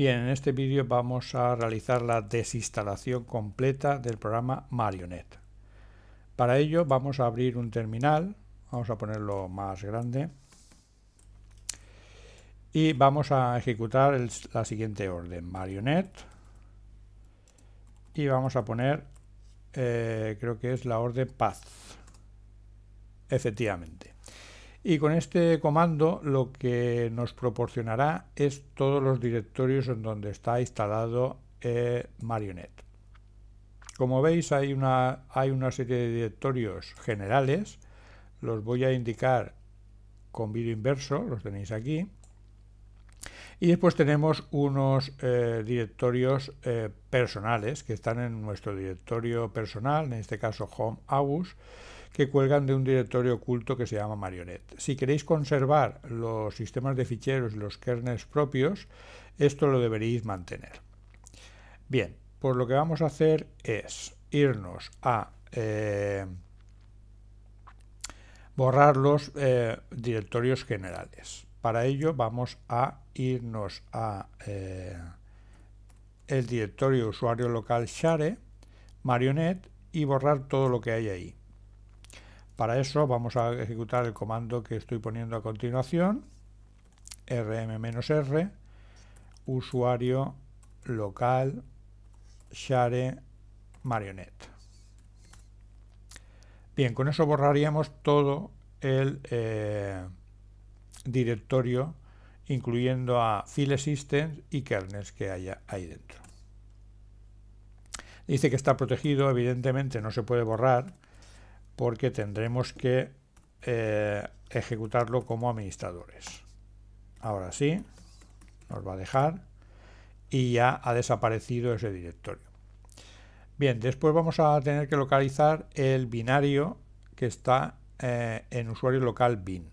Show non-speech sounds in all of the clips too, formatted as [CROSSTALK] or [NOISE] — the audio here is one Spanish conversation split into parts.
Bien, en este vídeo vamos a realizar la desinstalación completa del programa marionet. Para ello vamos a abrir un terminal, vamos a ponerlo más grande, y vamos a ejecutar la siguiente orden, marionet y vamos a poner, eh, creo que es la orden Path, efectivamente. Y con este comando lo que nos proporcionará es todos los directorios en donde está instalado eh, marionet. Marionette. Como veis hay una, hay una serie de directorios generales, los voy a indicar con vídeo inverso, los tenéis aquí. Y después tenemos unos eh, directorios eh, personales que están en nuestro directorio personal, en este caso Home que cuelgan de un directorio oculto que se llama marionet. Si queréis conservar los sistemas de ficheros y los kernels propios, esto lo deberéis mantener. Bien, pues lo que vamos a hacer es irnos a eh, borrar los eh, directorios generales. Para ello vamos a irnos a eh, el directorio usuario local share, marionet, y borrar todo lo que hay ahí. Para eso vamos a ejecutar el comando que estoy poniendo a continuación, rm-r, usuario local share marionette. Bien, con eso borraríamos todo el eh, directorio, incluyendo a file systems y kernels que haya ahí dentro. Dice que está protegido, evidentemente no se puede borrar, porque tendremos que eh, ejecutarlo como administradores. Ahora sí, nos va a dejar y ya ha desaparecido ese directorio. Bien, después vamos a tener que localizar el binario que está eh, en usuario local bin.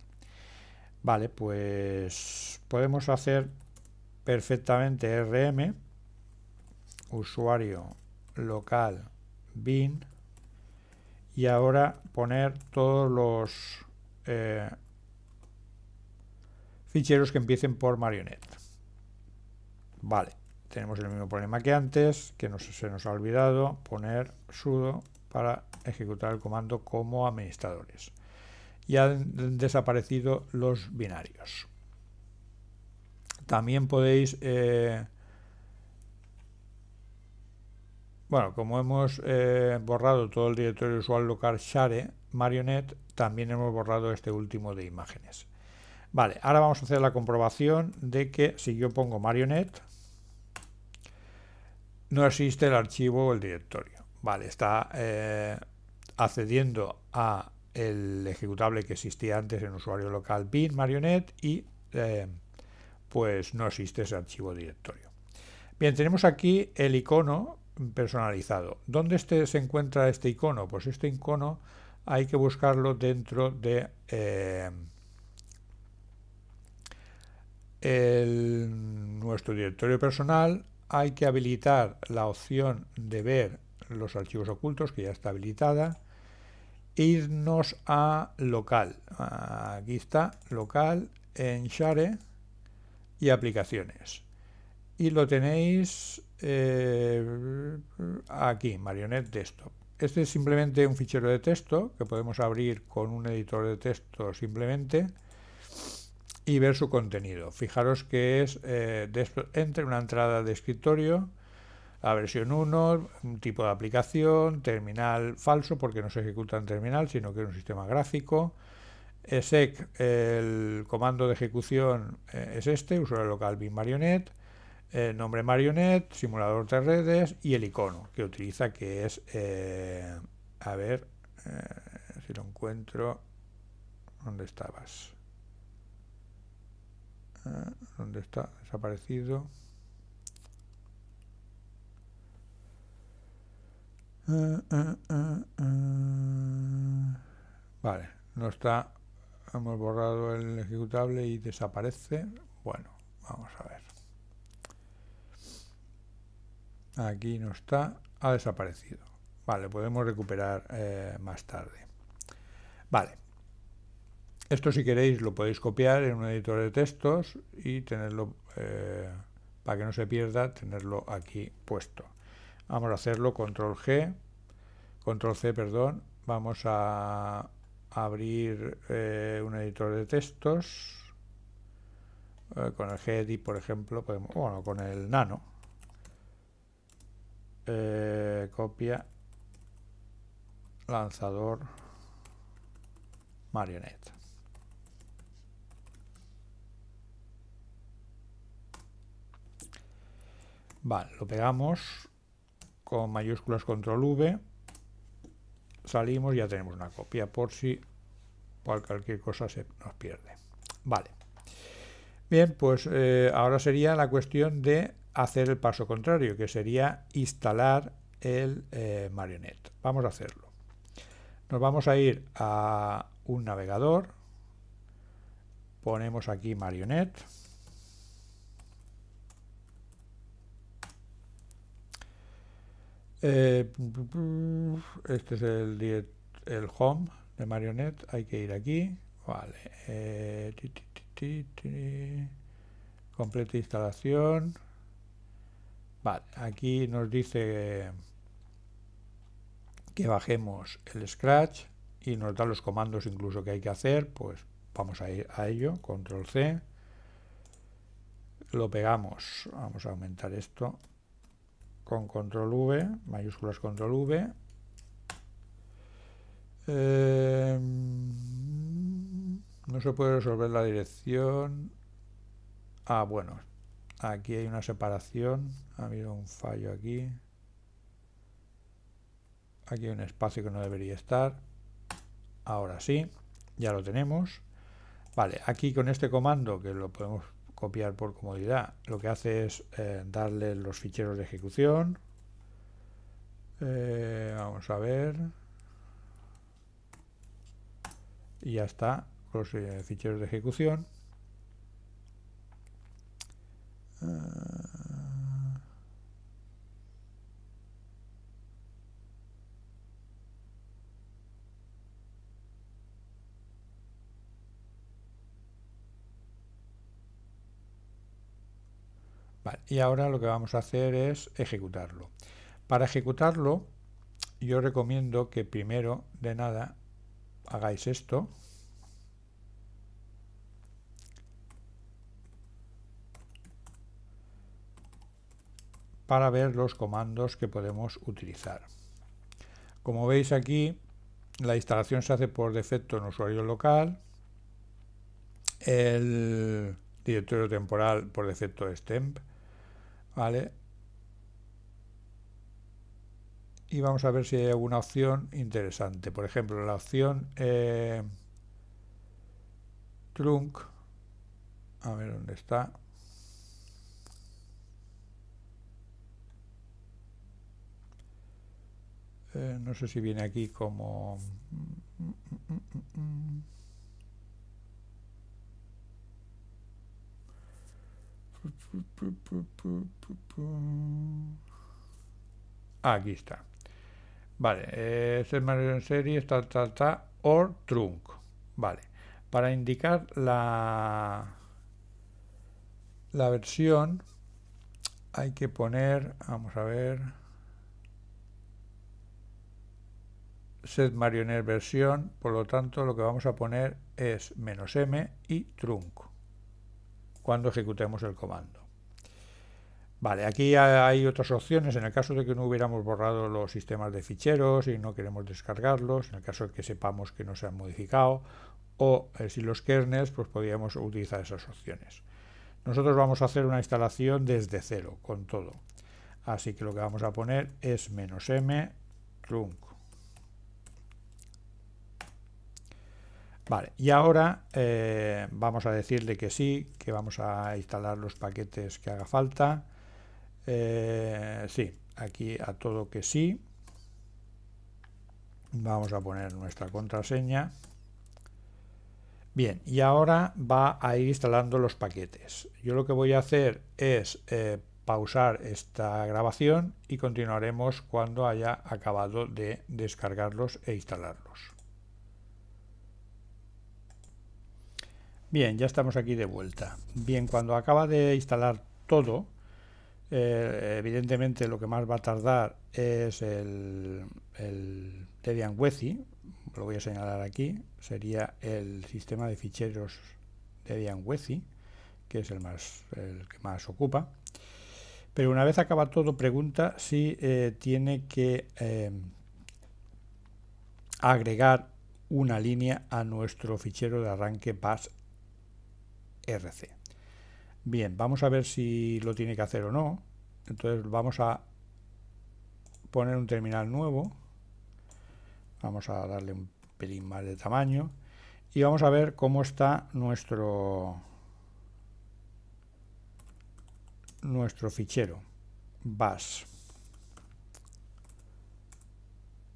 Vale, pues podemos hacer perfectamente rm usuario local bin y ahora poner todos los eh, ficheros que empiecen por Marionet. vale tenemos el mismo problema que antes que nos, se nos ha olvidado poner sudo para ejecutar el comando como administradores y han desaparecido los binarios también podéis eh, Bueno, como hemos eh, borrado todo el directorio usual local share, marionette, también hemos borrado este último de imágenes. Vale, ahora vamos a hacer la comprobación de que si yo pongo marionet no existe el archivo o el directorio. Vale, está eh, accediendo a el ejecutable que existía antes en usuario local bin marionet y eh, pues no existe ese archivo directorio. Bien, tenemos aquí el icono personalizado. ¿Dónde este se encuentra este icono? Pues este icono hay que buscarlo dentro de eh, nuestro directorio personal. Hay que habilitar la opción de ver los archivos ocultos, que ya está habilitada. Irnos a local. Aquí está, local, en share y aplicaciones y lo tenéis eh, aquí, Marionette Desktop. Este es simplemente un fichero de texto que podemos abrir con un editor de texto simplemente y ver su contenido. Fijaros que es eh, entre una entrada de escritorio, la versión 1, un tipo de aplicación, terminal falso porque no se ejecuta en terminal, sino que es un sistema gráfico. ESEC, el comando de ejecución eh, es este, usuario local bin Marionette el nombre marionette, simulador de redes y el icono que utiliza que es, eh, a ver eh, si lo encuentro, ¿dónde estabas? Eh, ¿Dónde está? Desaparecido. vale, no está. Hemos borrado el ejecutable y desaparece. Bueno, vamos a ver. Aquí no está, ha desaparecido. Vale, podemos recuperar eh, más tarde. Vale. Esto si queréis lo podéis copiar en un editor de textos y tenerlo, eh, para que no se pierda, tenerlo aquí puesto. Vamos a hacerlo control G, control C, perdón. Vamos a abrir eh, un editor de textos. con el Gedit, por ejemplo, bueno, con el nano eh, copia lanzador marioneta vale lo pegamos con mayúsculas control v salimos ya tenemos una copia por si cualquier cosa se nos pierde vale bien pues eh, ahora sería la cuestión de hacer el paso contrario, que sería instalar el eh, marionet. Vamos a hacerlo. Nos vamos a ir a un navegador, ponemos aquí marionet, eh, este es el, home de marionet, hay que ir aquí, vale, eh, completa instalación, Vale, aquí nos dice que bajemos el Scratch y nos da los comandos incluso que hay que hacer, pues vamos a ir a ello, control C, lo pegamos, vamos a aumentar esto con control V, mayúsculas control V, em, no se puede resolver la dirección, ah bueno, Aquí hay una separación. Ha habido un fallo aquí. Aquí hay un espacio que no debería estar. Ahora sí, ya lo tenemos. Vale, aquí con este comando, que lo podemos copiar por comodidad, lo que hace es eh, darle los ficheros de ejecución. Eh, vamos a ver. Y ya está, los eh, ficheros de ejecución. Ah. y ahora lo que vamos a hacer es ejecutarlo. Para ejecutarlo, yo recomiendo que primero de nada hagáis esto. para ver los comandos que podemos utilizar. Como veis aquí, la instalación se hace por defecto en usuario local. El directorio temporal por defecto es temp. ¿Vale? Y vamos a ver si hay alguna opción interesante. Por ejemplo, la opción eh, trunk. A ver dónde está. Eh, no sé si viene aquí como... Ah, aquí está. Vale, eh, este es el mayor en serie, está, está, está, or trunk. Vale, para indicar la, la versión hay que poner, vamos a ver... set marionet versión, por lo tanto lo que vamos a poner es "-m y trunk cuando ejecutemos el comando. Vale, aquí hay otras opciones, en el caso de que no hubiéramos borrado los sistemas de ficheros y no queremos descargarlos, en el caso de que sepamos que no se han modificado, o eh, si los kernels, pues podríamos utilizar esas opciones. Nosotros vamos a hacer una instalación desde cero, con todo. Así que lo que vamos a poner es "-m trunk Vale, y ahora eh, vamos a decirle que sí, que vamos a instalar los paquetes que haga falta. Eh, sí, aquí a todo que sí. Vamos a poner nuestra contraseña. Bien, y ahora va a ir instalando los paquetes. Yo lo que voy a hacer es eh, pausar esta grabación y continuaremos cuando haya acabado de descargarlos e instalarlos. Bien, ya estamos aquí de vuelta. Bien, cuando acaba de instalar todo, eh, evidentemente lo que más va a tardar es el, el Debian Wezi, lo voy a señalar aquí, sería el sistema de ficheros Debian Wezi, que es el, más, que más ocupa. Pero una vez acaba todo, pregunta si eh, tiene que eh, agregar una línea a nuestro fichero de arranque pas rc. Bien, vamos a ver si lo tiene que hacer o no. Entonces vamos a poner un terminal nuevo. Vamos a darle un pelín más de tamaño. Y vamos a ver cómo está nuestro, nuestro fichero. Bash.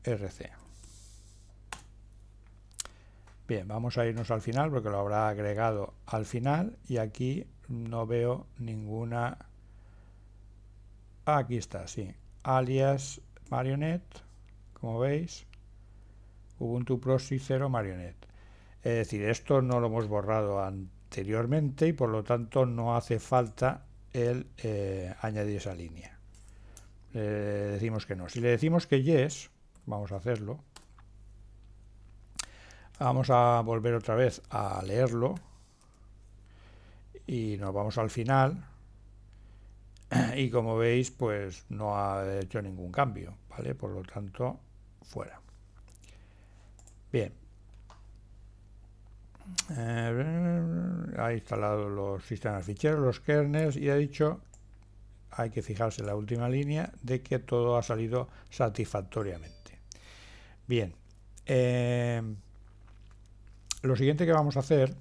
RC. Bien, vamos a irnos al final porque lo habrá agregado al final y aquí no veo ninguna... Ah, aquí está, sí. Alias Marionette, como veis. Ubuntu Proxy 0 Marionette. Es decir, esto no lo hemos borrado anteriormente y por lo tanto no hace falta el eh, añadir esa línea. decimos que no. Si le decimos que yes, vamos a hacerlo Vamos a volver otra vez a leerlo y nos vamos al final y como veis pues no ha hecho ningún cambio, ¿vale? Por lo tanto, fuera. Bien. Eh, ha instalado los sistemas ficheros, los kernels y ha dicho, hay que fijarse en la última línea, de que todo ha salido satisfactoriamente. Bien. Eh, lo siguiente que vamos a hacer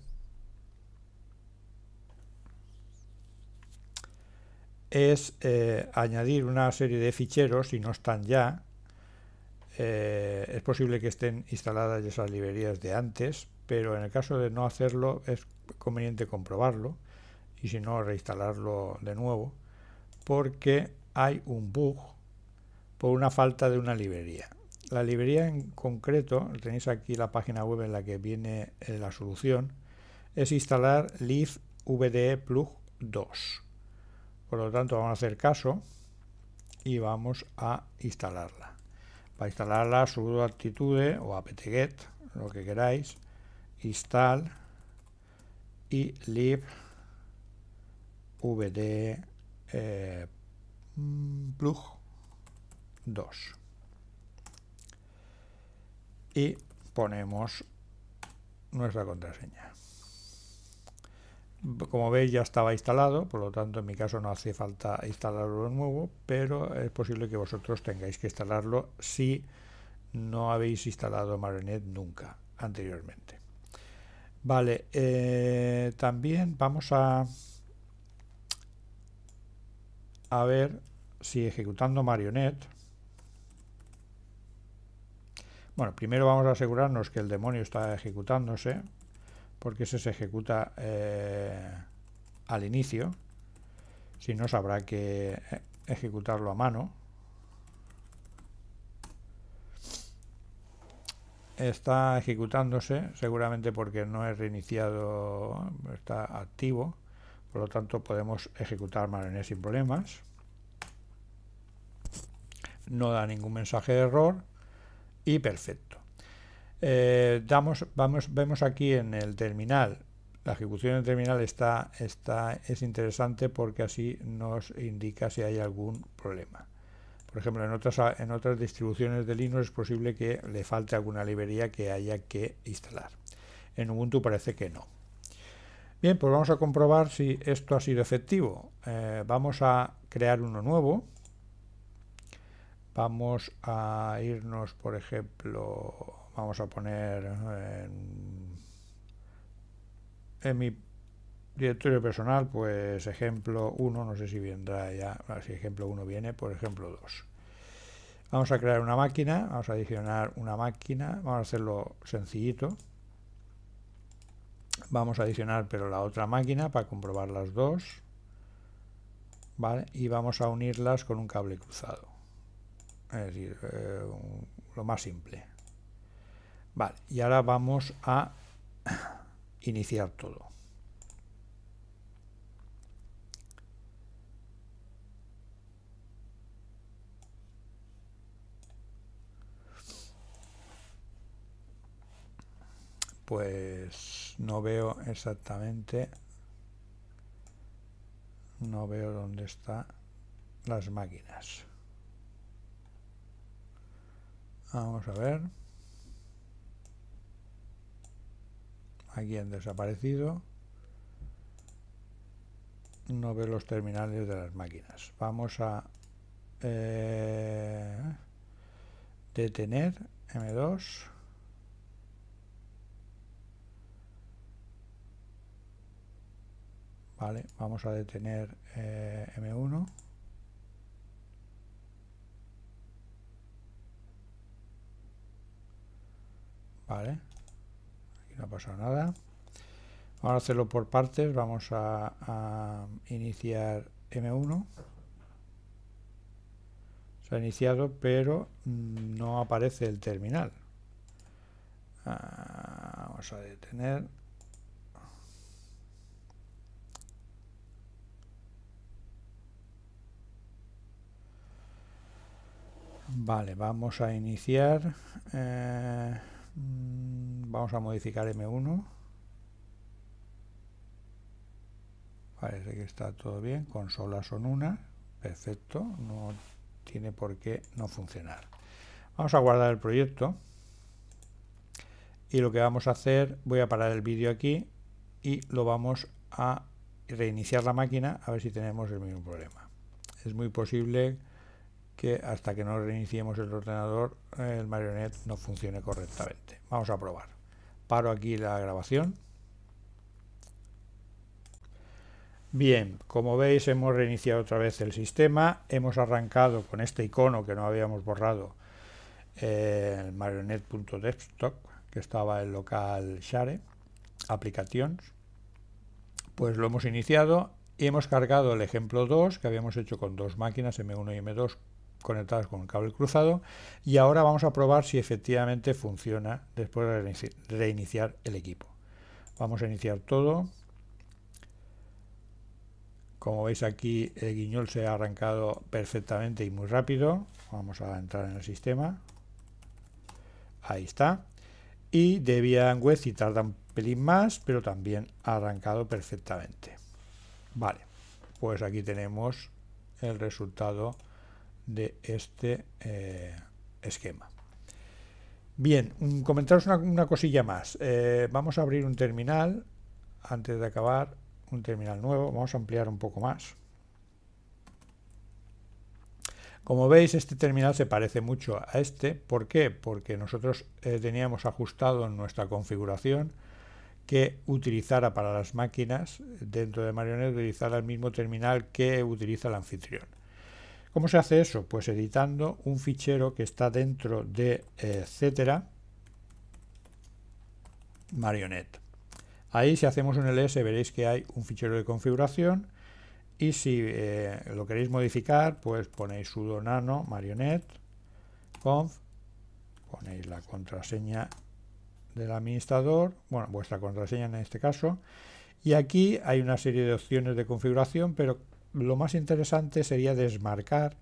es eh, añadir una serie de ficheros, si no están ya, eh, es posible que estén instaladas esas librerías de antes, pero en el caso de no hacerlo es conveniente comprobarlo y si no reinstalarlo de nuevo, porque hay un bug por una falta de una librería. La librería en concreto, tenéis aquí la página web en la que viene eh, la solución, es instalar VDE plug 2. Por lo tanto, vamos a hacer caso y vamos a instalarla. Para instalarla, sudo aptitude o apt-get, lo que queráis, install y libvdeplug eh, mm, plug 2 y ponemos nuestra contraseña. Como veis ya estaba instalado, por lo tanto en mi caso no hace falta instalarlo de nuevo, pero es posible que vosotros tengáis que instalarlo si no habéis instalado marionet nunca anteriormente. Vale, eh, también vamos a, a ver si ejecutando Marionette bueno, primero vamos a asegurarnos que el demonio está ejecutándose, porque ese se ejecuta eh, al inicio. Si no, sabrá que eh, ejecutarlo a mano. Está ejecutándose, seguramente porque no es reiniciado, está activo. Por lo tanto, podemos ejecutar marinés sin problemas. No da ningún mensaje de error y perfecto. Eh, damos, vamos, vemos aquí en el terminal. La ejecución del terminal está, está, es interesante porque así nos indica si hay algún problema. Por ejemplo, en otras, en otras distribuciones de Linux es posible que le falte alguna librería que haya que instalar. En Ubuntu parece que no. Bien, pues vamos a comprobar si esto ha sido efectivo. Eh, vamos a crear uno nuevo Vamos a irnos, por ejemplo, vamos a poner en, mi directorio personal, pues ejemplo 1, no sé si vendrá ya, si ejemplo 1 viene, por ejemplo 2. Vamos a crear una máquina, vamos a adicionar una máquina, vamos a hacerlo sencillito. Vamos a adicionar pero la otra máquina para comprobar las dos. Y vamos a unirlas con un cable cruzado es decir, eh, lo más simple. Vale, y ahora vamos a [CLEARS THROAT] iniciar todo. Pues no veo exactamente, no veo dónde están las máquinas. Vamos a ver. Aquí han desaparecido. No ve los terminales de las máquinas. Vamos a eh, detener M2. Vale, vamos a detener eh, M1. Vale. Aquí no ha pasado nada. Vamos a hacerlo por partes. Vamos a, iniciar M1. Se ha iniciado, pero no aparece el terminal. Ah, vamos a detener. Vale, vamos a iniciar. Eh, Mm, vamos a modificar M1. Parece que está todo bien. Consolas son una. Perfecto. No tiene por qué no funcionar. Vamos a guardar el proyecto. Y lo que vamos a hacer, voy a parar el vídeo aquí y lo vamos a reiniciar la máquina a ver si tenemos el mismo problema. Es muy posible que hasta que no reiniciemos el ordenador el marionet no funcione correctamente. Vamos a probar. Paro aquí la grabación. Bien, como veis hemos reiniciado otra vez el sistema, hemos arrancado con este icono que no habíamos borrado el marionet.desktop que estaba en local share, aplicaciones, pues lo hemos iniciado y hemos cargado el ejemplo 2 que habíamos hecho con dos máquinas M1 y M2 conectados con el cable cruzado y ahora vamos a probar si efectivamente funciona después de reiniciar el equipo. Vamos a iniciar todo. Como veis aquí el guiñol se ha arrancado perfectamente y muy rápido. Vamos a entrar en el sistema. Ahí está. Y Debian si tarda un pelín más, pero también ha arrancado perfectamente. Vale, pues aquí tenemos el resultado de este eh, esquema. Bien, mm, comentaros una, cosilla más. Eh, vamos a abrir un terminal, antes de acabar, un terminal nuevo, vamos a ampliar un poco más. Como veis, este terminal se parece mucho a este. ¿Por qué? Porque nosotros eh, teníamos ajustado en nuestra configuración que utilizara para las máquinas dentro de Marionette utilizara el mismo terminal que utiliza el anfitrión. ¿Cómo se hace eso? Pues editando un fichero que está dentro de eh, etcétera marionet. Ahí si hacemos un ls veréis que hay un fichero de configuración y si eh, lo queréis modificar pues ponéis sudo nano marionet conf, ponéis la contraseña del administrador, bueno vuestra contraseña en este caso y aquí hay una serie de opciones de configuración pero lo más interesante sería desmarcar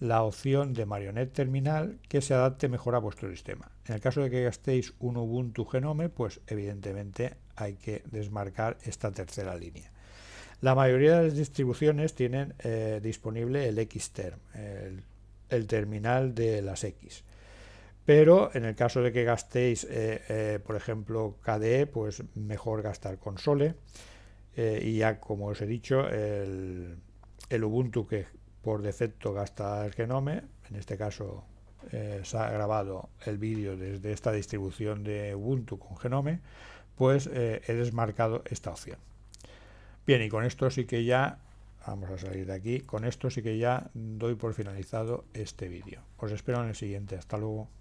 la opción de marionet Terminal que se adapte mejor a vuestro sistema. En el caso de que gastéis un Ubuntu Genome, pues evidentemente hay que desmarcar esta tercera línea. La mayoría de las distribuciones tienen eh, disponible el Xterm, el, terminal de las X. Pero en el caso de que gastéis, eh, eh, por ejemplo, KDE, pues mejor gastar Console y ya, como os he dicho, el, el Ubuntu que por defecto gasta el genome, en este caso eh, se ha grabado el vídeo desde esta distribución de Ubuntu con Genome, pues eh, he desmarcado esta opción. Bien, y con esto sí que ya, vamos a salir de aquí, con esto sí que ya doy por finalizado este vídeo. Os espero en el siguiente, hasta luego.